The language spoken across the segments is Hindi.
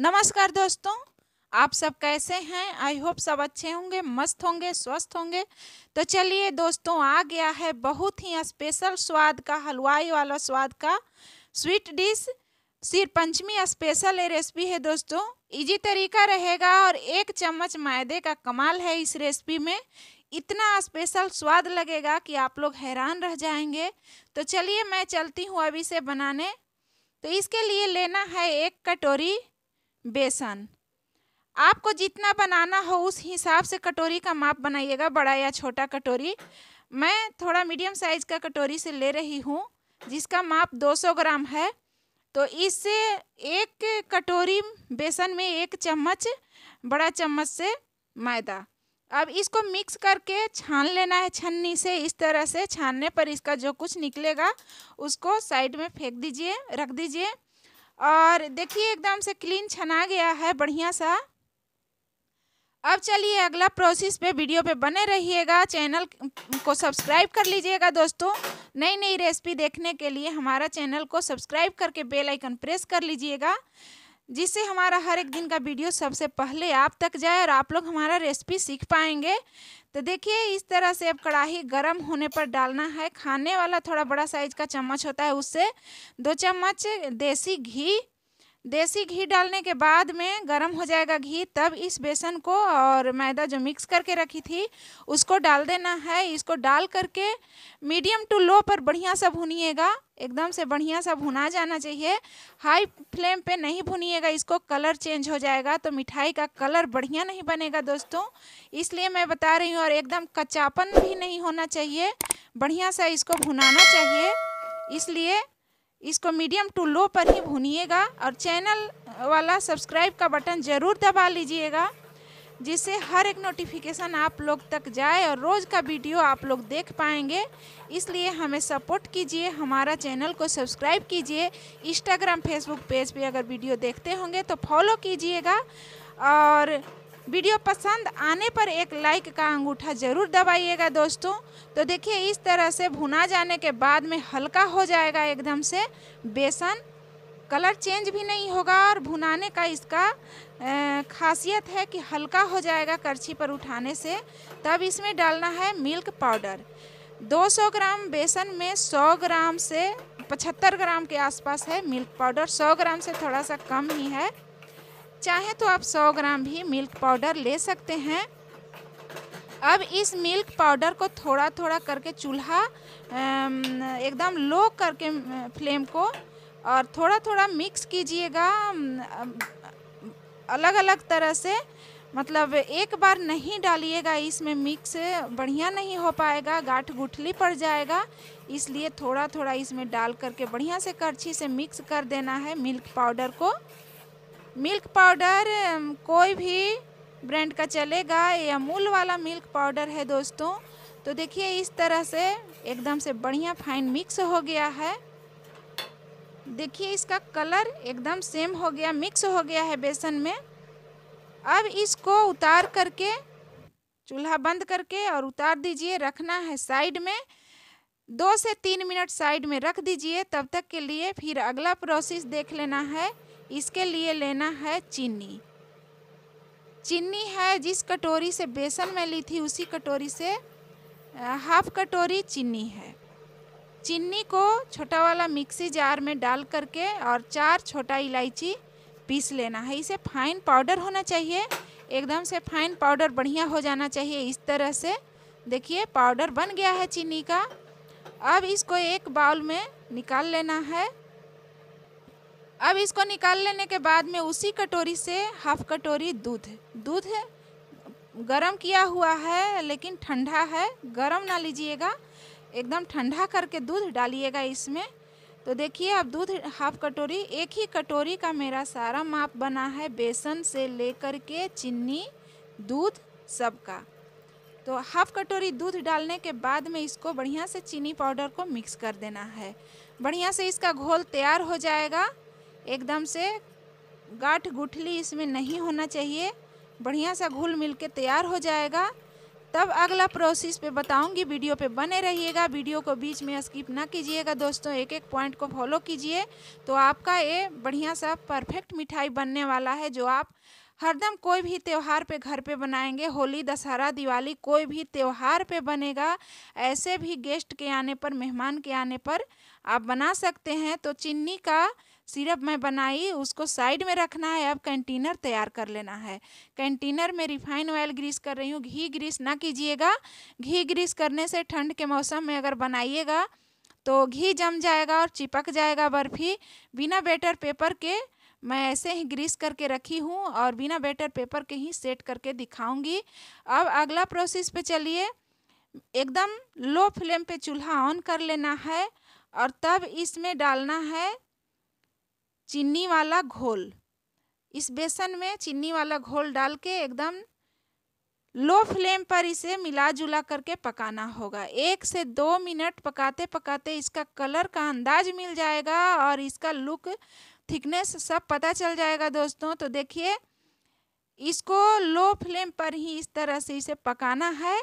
नमस्कार दोस्तों आप सब कैसे हैं आई होप सब अच्छे होंगे मस्त होंगे स्वस्थ होंगे तो चलिए दोस्तों आ गया है बहुत ही स्पेशल स्वाद का हलवाई वाला स्वाद का स्वीट डिश सिर पंचमी स्पेशल ये रेसिपी है दोस्तों इजी तरीका रहेगा और एक चम्मच मैदे का कमाल है इस रेसिपी में इतना स्पेशल स्वाद लगेगा कि आप लोग हैरान रह जाएंगे तो चलिए मैं चलती हूँ अभी से बनाने तो इसके लिए लेना है एक कटोरी बेसन आपको जितना बनाना हो उस हिसाब से कटोरी का माप बनाइएगा बड़ा या छोटा कटोरी मैं थोड़ा मीडियम साइज का कटोरी से ले रही हूँ जिसका माप 200 ग्राम है तो इससे एक कटोरी बेसन में एक चम्मच बड़ा चम्मच से मैदा अब इसको मिक्स करके छान लेना है छन्नी से इस तरह से छानने पर इसका जो कुछ निकलेगा उसको साइड में फेंक दीजिए रख दीजिए और देखिए एकदम से क्लीन छना गया है बढ़िया सा अब चलिए अगला प्रोसेस पे वीडियो पे बने रहिएगा चैनल को सब्सक्राइब कर लीजिएगा दोस्तों नई नई रेसिपी देखने के लिए हमारा चैनल को सब्सक्राइब करके बेल आइकन प्रेस कर लीजिएगा जिससे हमारा हर एक दिन का वीडियो सबसे पहले आप तक जाए और आप लोग हमारा रेसिपी सीख पाएंगे तो देखिए इस तरह से अब कढ़ाही गर्म होने पर डालना है खाने वाला थोड़ा बड़ा साइज का चम्मच होता है उससे दो चम्मच देसी घी देसी घी डालने के बाद में गर्म हो जाएगा घी तब इस बेसन को और मैदा जो मिक्स करके रखी थी उसको डाल देना है इसको डाल करके मीडियम टू लो पर बढ़िया सा भुनिएगा एकदम से बढ़िया सा भुना जाना चाहिए हाई फ्लेम पे नहीं भुनिएगा इसको कलर चेंज हो जाएगा तो मिठाई का कलर बढ़िया नहीं बनेगा दोस्तों इसलिए मैं बता रही हूँ और एकदम कच्चापन भी नहीं होना चाहिए बढ़िया सा इसको भुनाना चाहिए इसलिए इसको मीडियम टू लो पर ही भुनिएगा और चैनल वाला सब्सक्राइब का बटन ज़रूर दबा लीजिएगा जिससे हर एक नोटिफिकेशन आप लोग तक जाए और रोज़ का वीडियो आप लोग देख पाएंगे इसलिए हमें सपोर्ट कीजिए हमारा चैनल को सब्सक्राइब कीजिए इंस्टाग्राम फेसबुक पेज पे अगर वीडियो देखते होंगे तो फॉलो कीजिएगा और वीडियो पसंद आने पर एक लाइक का अंगूठा ज़रूर दबाइएगा दोस्तों तो देखिए इस तरह से भुना जाने के बाद में हल्का हो जाएगा एकदम से बेसन कलर चेंज भी नहीं होगा और भुनाने का इसका खासियत है कि हल्का हो जाएगा करछी पर उठाने से तब इसमें डालना है मिल्क पाउडर 200 ग्राम बेसन में 100 ग्राम से 75 ग्राम के आसपास है मिल्क पाउडर 100 ग्राम से थोड़ा सा कम ही है चाहे तो आप 100 ग्राम भी मिल्क पाउडर ले सकते हैं अब इस मिल्क पाउडर को थोड़ा थोड़ा करके चूल्हा एकदम लो करके फ्लेम को और थोड़ा थोड़ा मिक्स कीजिएगा अलग अलग तरह से मतलब एक बार नहीं डालिएगा इसमें मिक्स बढ़िया नहीं हो पाएगा गाठ गुठली पड़ जाएगा इसलिए थोड़ा थोड़ा इसमें डाल करके बढ़िया से करछी से मिक्स कर देना है मिल्क पाउडर को मिल्क पाउडर um, कोई भी ब्रांड का चलेगा ये अमूल वाला मिल्क पाउडर है दोस्तों तो देखिए इस तरह से एकदम से बढ़िया फाइन मिक्स हो गया है देखिए इसका कलर एकदम सेम हो गया मिक्स हो गया है बेसन में अब इसको उतार करके चूल्हा बंद करके और उतार दीजिए रखना है साइड में दो से तीन मिनट साइड में रख दीजिए तब तक के लिए फिर अगला प्रोसेस देख लेना है इसके लिए लेना है चीनी चीनी है जिस कटोरी से बेसन में ली थी उसी कटोरी से हाफ कटोरी चीनी है चीनी को छोटा वाला मिक्सी जार में डाल करके और चार छोटा इलायची पीस लेना है इसे फाइन पाउडर होना चाहिए एकदम से फाइन पाउडर बढ़िया हो जाना चाहिए इस तरह से देखिए पाउडर बन गया है चीनी का अब इसको एक बाउल में निकाल लेना है अब इसको निकाल लेने के बाद में उसी कटोरी से हाफ कटोरी दूध दूध गरम किया हुआ है लेकिन ठंडा है गरम ना लीजिएगा एकदम ठंडा करके दूध डालिएगा इसमें तो देखिए अब दूध हाफ कटोरी एक ही कटोरी का मेरा सारा माप बना है बेसन से लेकर के चीनी दूध सब का तो हाफ कटोरी दूध डालने के बाद में इसको बढ़िया से चीनी पाउडर को मिक्स कर देना है बढ़िया से इसका घोल तैयार हो जाएगा एकदम से गाठ गुठली इसमें नहीं होना चाहिए बढ़िया सा घुल मिल के तैयार हो जाएगा तब अगला प्रोसेस पे बताऊंगी वीडियो पे बने रहिएगा वीडियो को बीच में स्किप ना कीजिएगा दोस्तों एक एक पॉइंट को फॉलो कीजिए तो आपका ये बढ़िया सा परफेक्ट मिठाई बनने वाला है जो आप हरदम कोई भी त्यौहार पे घर पे बनाएंगे होली दशहरा दिवाली कोई भी त्यौहार पे बनेगा ऐसे भी गेस्ट के आने पर मेहमान के आने पर आप बना सकते हैं तो चीनी का सिरप मैं बनाई उसको साइड में रखना है अब कंटेनर तैयार कर लेना है कंटेनर में रिफाइन ऑयल ग्रीस कर रही हूँ घी ग्रीस ना कीजिएगा घी ग्रीस करने से ठंड के मौसम में अगर बनाइएगा तो घी जम जाएगा और चिपक जाएगा बर्फ़ी बिना बेटर पेपर के मैं ऐसे ही ग्रीस करके रखी हूँ और बिना बेटर पेपर के ही सेट करके दिखाऊंगी अब अगला प्रोसेस पे चलिए एकदम लो फ्लेम पे चूल्हा ऑन कर लेना है और तब इसमें डालना है चीनी वाला घोल इस बेसन में चीनी वाला घोल डाल के एकदम लो फ्लेम पर इसे मिला जुला करके पकाना होगा एक से दो मिनट पकाते पकाते इसका कलर का अंदाज मिल जाएगा और इसका लुक थिकनेस सब पता चल जाएगा दोस्तों तो देखिए इसको लो फ्लेम पर ही इस तरह से इसे पकाना है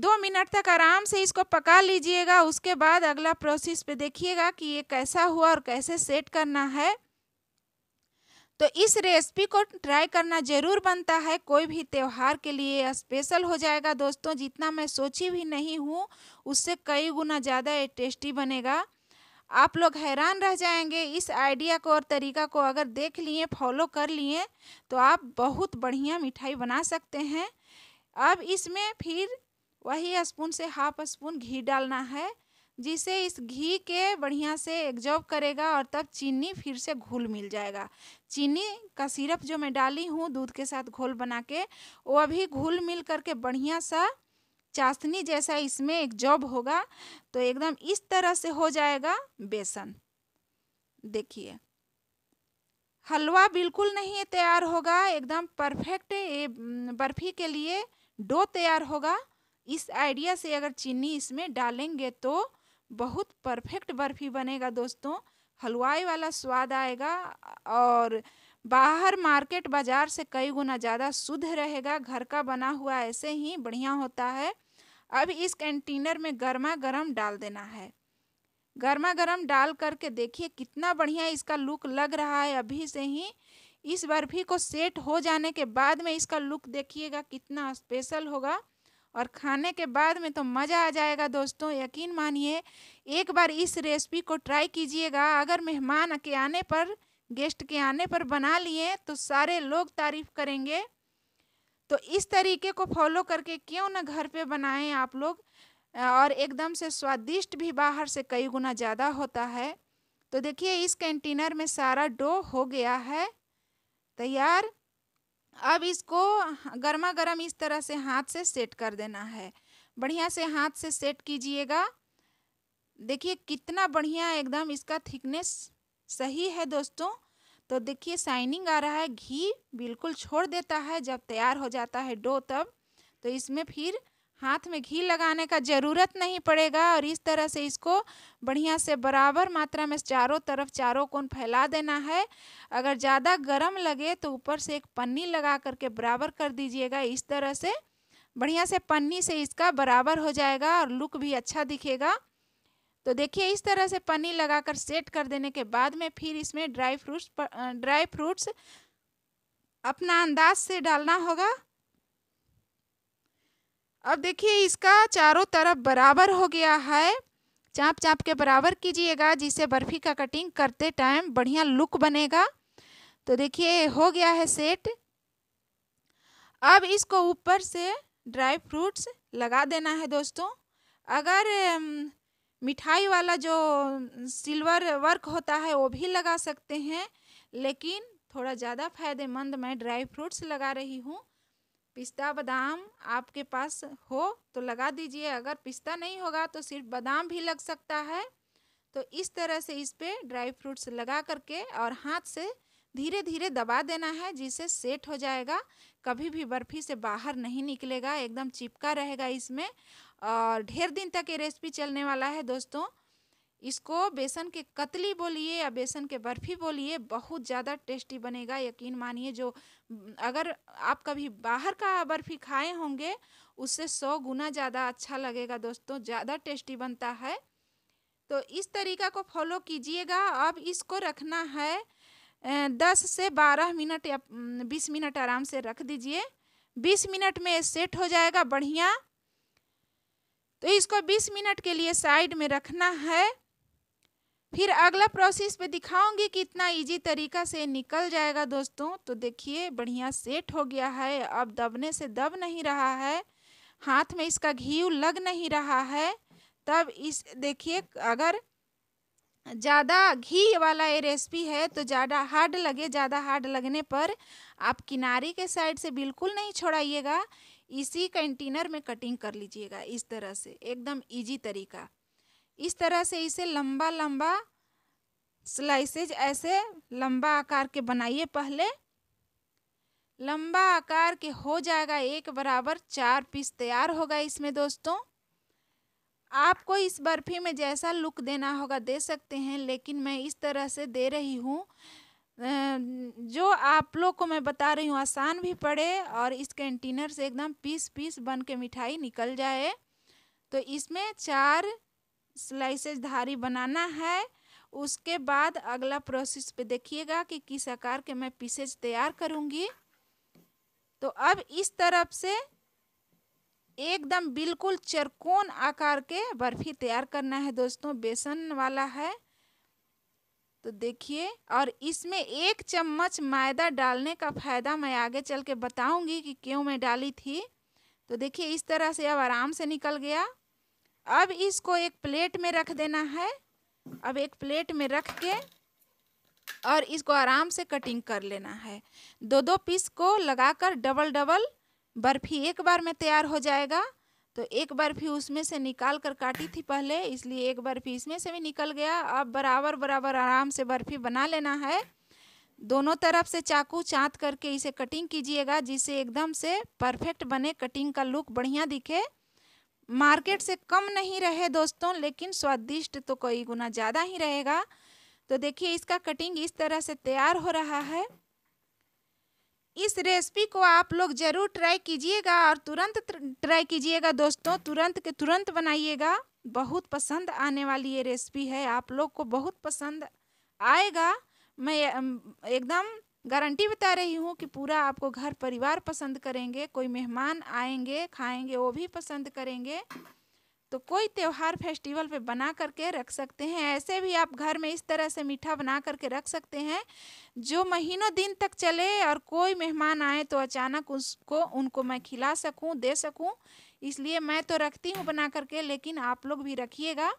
दो मिनट तक आराम से इसको पका लीजिएगा उसके बाद अगला प्रोसेस पे देखिएगा कि ये कैसा हुआ और कैसे सेट करना है तो इस रेसिपी को ट्राई करना ज़रूर बनता है कोई भी त्यौहार के लिए स्पेशल हो जाएगा दोस्तों जितना मैं सोची भी नहीं हूँ उससे कई गुना ज़्यादा ये टेस्टी बनेगा आप लोग हैरान रह जाएंगे इस आइडिया को और तरीका को अगर देख लिए फॉलो कर लिए तो आप बहुत बढ़िया मिठाई बना सकते हैं अब इसमें फिर वही स्पून से हाफ स्पून घी डालना है जिसे इस घी के बढ़िया से एग्जॉर्ब करेगा और तब चीनी फिर से घुल मिल जाएगा चीनी का सिरप जो मैं डाली हूँ दूध के साथ घोल बना के वो अभी घुल मिल करके बढ़िया सा चाशनी जैसा इसमें एक जॉब होगा तो एकदम इस तरह से हो जाएगा बेसन देखिए हलवा बिल्कुल नहीं तैयार होगा एकदम परफेक्ट बर्फी के लिए डो तैयार होगा इस आइडिया से अगर चीनी इसमें डालेंगे तो बहुत परफेक्ट बर्फ़ी बनेगा दोस्तों हलवाई वाला स्वाद आएगा और बाहर मार्केट बाज़ार से कई गुना ज़्यादा शुद्ध रहेगा घर का बना हुआ ऐसे ही बढ़िया होता है अब इस कंटेनर में गर्मा गर्म डाल देना है गर्मा गर्म डाल करके देखिए कितना बढ़िया इसका लुक लग रहा है अभी से ही इस बर्फ़ी को सेट हो जाने के बाद में इसका लुक देखिएगा कितना स्पेशल होगा और खाने के बाद में तो मज़ा आ जाएगा दोस्तों यकीन मानिए एक बार इस रेसिपी को ट्राई कीजिएगा अगर मेहमान के आने पर गेस्ट के आने पर बना लिए तो सारे लोग तारीफ़ करेंगे तो इस तरीके को फॉलो करके क्यों ना घर पे बनाएं आप लोग और एकदम से स्वादिष्ट भी बाहर से कई गुना ज़्यादा होता है तो देखिए इस कंटेनर में सारा डो हो गया है तैयार अब इसको गर्मा गर्म इस तरह से हाथ से सेट कर देना है बढ़िया से हाथ से सेट कीजिएगा देखिए कितना बढ़िया एकदम इसका थिकनेस सही है दोस्तों तो देखिए शाइनिंग आ रहा है घी बिल्कुल छोड़ देता है जब तैयार हो जाता है डो तब तो इसमें फिर हाथ में घी लगाने का ज़रूरत नहीं पड़ेगा और इस तरह से इसको बढ़िया से बराबर मात्रा में चारों तरफ चारों कोन फैला देना है अगर ज़्यादा गर्म लगे तो ऊपर से एक पन्नी लगा करके बराबर कर दीजिएगा इस तरह से बढ़िया से पन्नी से इसका बराबर हो जाएगा और लुक भी अच्छा दिखेगा तो देखिए इस तरह से पन्नी लगा कर सेट कर देने के बाद में फिर इसमें ड्राई फ्रूट्स ड्राई फ्रूट्स अपना अंदाज से डालना होगा अब देखिए इसका चारों तरफ बराबर हो गया है चाप चाप के बराबर कीजिएगा जिससे बर्फ़ी का कटिंग करते टाइम बढ़िया लुक बनेगा तो देखिए हो गया है सेट अब इसको ऊपर से ड्राई फ्रूट्स लगा देना है दोस्तों अगर मिठाई वाला जो सिल्वर वर्क होता है वो भी लगा सकते हैं लेकिन थोड़ा ज़्यादा फ़ायदेमंद मैं ड्राई फ्रूट्स लगा रही हूँ पिस्ता बादाम आपके पास हो तो लगा दीजिए अगर पिस्ता नहीं होगा तो सिर्फ बादाम भी लग सकता है तो इस तरह से इस पर ड्राई फ्रूट्स लगा करके और हाथ से धीरे धीरे दबा देना है जिससे सेट हो जाएगा कभी भी बर्फ़ी से बाहर नहीं निकलेगा एकदम चिपका रहेगा इसमें और ढेर दिन तक ये रेसिपी चलने वाला है दोस्तों इसको बेसन के कतली बोलिए या बेसन के बर्फ़ी बोलिए बहुत ज़्यादा टेस्टी बनेगा यकीन मानिए जो अगर आप कभी बाहर का बर्फ़ी खाए होंगे उससे सौ गुना ज़्यादा अच्छा लगेगा दोस्तों ज़्यादा टेस्टी बनता है तो इस तरीका को फॉलो कीजिएगा अब इसको रखना है दस से बारह मिनट या बीस मिनट आराम से रख दीजिए बीस मिनट में सेट हो जाएगा बढ़िया तो इसको बीस मिनट के लिए साइड में रखना है फिर अगला प्रोसेस में दिखाऊंगी कि इतना इजी तरीका से निकल जाएगा दोस्तों तो देखिए बढ़िया सेट हो गया है अब दबने से दब नहीं रहा है हाथ में इसका घी लग नहीं रहा है तब इस देखिए अगर ज़्यादा घी वाला ये रेसिपी है तो ज़्यादा हार्ड लगे ज़्यादा हार्ड लगने पर आप किनारी के साइड से बिल्कुल नहीं छोड़ाइएगा इसी कंटेनर में कटिंग कर लीजिएगा इस तरह से एकदम इजी तरीका इस तरह से इसे लंबा लंबा स्लाइसेज ऐसे लंबा आकार के बनाइए पहले लंबा आकार के हो जाएगा एक बराबर चार पीस तैयार होगा इसमें दोस्तों आपको इस बर्फ़ी में जैसा लुक देना होगा दे सकते हैं लेकिन मैं इस तरह से दे रही हूँ जो आप लोग को मैं बता रही हूँ आसान भी पड़े और इस कंटेनर से एकदम पीस पीस बन के मिठाई निकल जाए तो इसमें चार स्लाइसेज धारी बनाना है उसके बाद अगला प्रोसेस पे देखिएगा कि किस आकार के मैं पीसेज तैयार करूँगी तो अब इस तरफ से एकदम बिल्कुल चरकोन आकार के बर्फी तैयार करना है दोस्तों बेसन वाला है तो देखिए और इसमें एक चम्मच मैदा डालने का फ़ायदा मैं आगे चल के बताऊंगी कि क्यों मैं डाली थी तो देखिए इस तरह से अब आराम से निकल गया अब इसको एक प्लेट में रख देना है अब एक प्लेट में रख के और इसको आराम से कटिंग कर लेना है दो दो पीस को लगाकर डबल डबल बर्फी एक बार में तैयार हो जाएगा तो एक बर्फी उसमें से निकाल कर काटी थी पहले इसलिए एक बर्फी इसमें से भी निकल गया अब बराबर बराबर आराम से बर्फी बना लेना है दोनों तरफ से चाकू चाँत करके इसे कटिंग कीजिएगा जिससे एकदम से परफेक्ट बने कटिंग का लुक बढ़िया दिखे मार्केट से कम नहीं रहे दोस्तों लेकिन स्वादिष्ट तो कई गुना ज़्यादा ही रहेगा तो देखिए इसका कटिंग इस तरह से तैयार हो रहा है इस रेसिपी को आप लोग ज़रूर ट्राई कीजिएगा और तुरंत ट्राई कीजिएगा दोस्तों तुरंत के तुरंत बनाइएगा बहुत पसंद आने वाली ये रेसिपी है आप लोग को बहुत पसंद आएगा मैं एकदम गारंटी बता रही हूँ कि पूरा आपको घर परिवार पसंद करेंगे कोई मेहमान आएंगे खाएंगे वो भी पसंद करेंगे तो कोई त्यौहार फेस्टिवल पे बना करके रख सकते हैं ऐसे भी आप घर में इस तरह से मीठा बना करके रख सकते हैं जो महीनों दिन तक चले और कोई मेहमान आए तो अचानक उसको उनको मैं खिला सकूं दे सकूं इसलिए मैं तो रखती हूं बना करके लेकिन आप लोग भी रखिएगा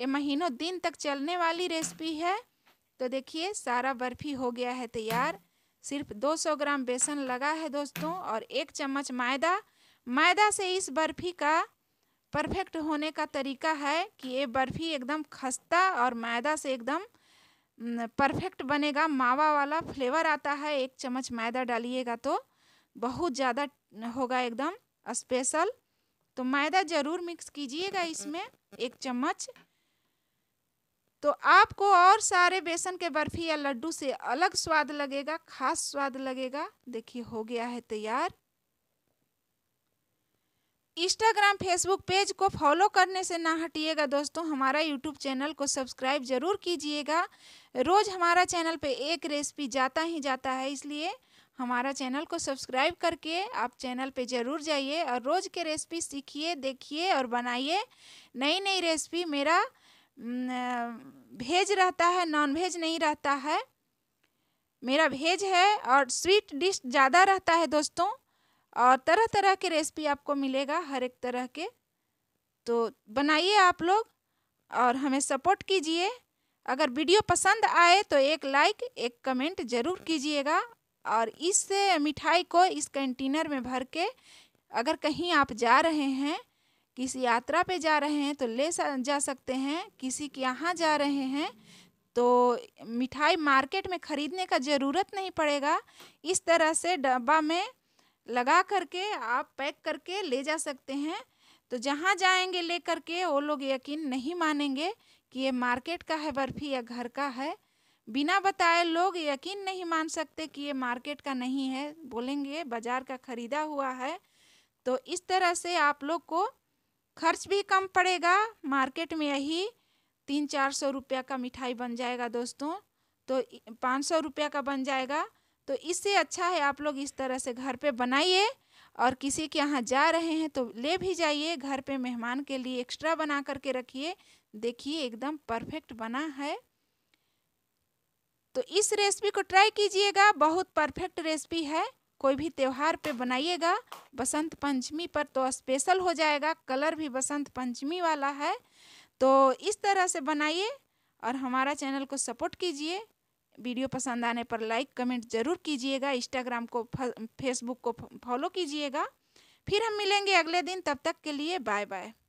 ये महीनों दिन तक चलने वाली रेसिपी है तो देखिए सारा बर्फी हो गया है तैयार सिर्फ 200 ग्राम बेसन लगा है दोस्तों और एक चम्मच मैदा मैदा से इस बर्फी का परफेक्ट होने का तरीका है कि ये बर्फ़ी एकदम खस्ता और मैदा से एकदम परफेक्ट बनेगा मावा वाला फ्लेवर आता है एक चम्मच मैदा डालिएगा तो बहुत ज़्यादा होगा एकदम स्पेशल तो मैदा ज़रूर मिक्स कीजिएगा इसमें एक चम्मच तो आपको और सारे बेसन के बर्फी या लड्डू से अलग स्वाद लगेगा खास स्वाद लगेगा देखिए हो गया है तैयार इंस्टाग्राम फेसबुक पेज को फॉलो करने से ना हटिएगा दोस्तों हमारा यूट्यूब चैनल को सब्सक्राइब ज़रूर कीजिएगा रोज़ हमारा चैनल पे एक रेसिपी जाता ही जाता है इसलिए हमारा चैनल को सब्सक्राइब करके आप चैनल पे ज़रूर जाइए और रोज़ के रेसिपी सीखिए देखिए और बनाइए नई नई रेसिपी मेरा भेज रहता है नॉन भेज नहीं रहता है मेरा भेज है और स्वीट डिश ज़्यादा रहता है दोस्तों और तरह तरह के रेसिपी आपको मिलेगा हर एक तरह के तो बनाइए आप लोग और हमें सपोर्ट कीजिए अगर वीडियो पसंद आए तो एक लाइक एक कमेंट ज़रूर कीजिएगा और इस मिठाई को इस कंटेनर में भर के अगर कहीं आप जा रहे हैं किस यात्रा पे जा रहे हैं तो ले जा सकते हैं किसी के यहाँ जा रहे हैं तो मिठाई मार्केट में ख़रीदने का ज़रूरत नहीं पड़ेगा इस तरह से डब्बा में लगा करके आप पैक करके ले जा सकते हैं तो जहाँ जाएंगे ले करके वो लोग यकीन नहीं मानेंगे कि ये मार्केट का है बर्फ़ी या घर का है बिना बताए लोग यकीन नहीं मान सकते कि ये मार्केट का नहीं है बोलेंगे बाज़ार का ख़रीदा हुआ है तो इस तरह से आप लोग को खर्च भी कम पड़ेगा मार्केट में यही तीन चार सौ रुपया का मिठाई बन जाएगा दोस्तों तो पाँच सौ रुपया का बन जाएगा तो इससे अच्छा है आप लोग इस तरह से घर पे बनाइए और किसी के यहाँ जा रहे हैं तो ले भी जाइए घर पे मेहमान के लिए एक्स्ट्रा बना करके रखिए देखिए एकदम परफेक्ट बना है तो इस रेसिपी को ट्राई कीजिएगा बहुत परफेक्ट रेसिपी है कोई भी त्यौहार पे बनाइएगा बसंत पंचमी पर तो स्पेशल हो जाएगा कलर भी बसंत पंचमी वाला है तो इस तरह से बनाइए और हमारा चैनल को सपोर्ट कीजिए वीडियो पसंद आने पर लाइक कमेंट ज़रूर कीजिएगा इंस्टाग्राम को फेसबुक को फॉलो कीजिएगा फिर हम मिलेंगे अगले दिन तब तक के लिए बाय बाय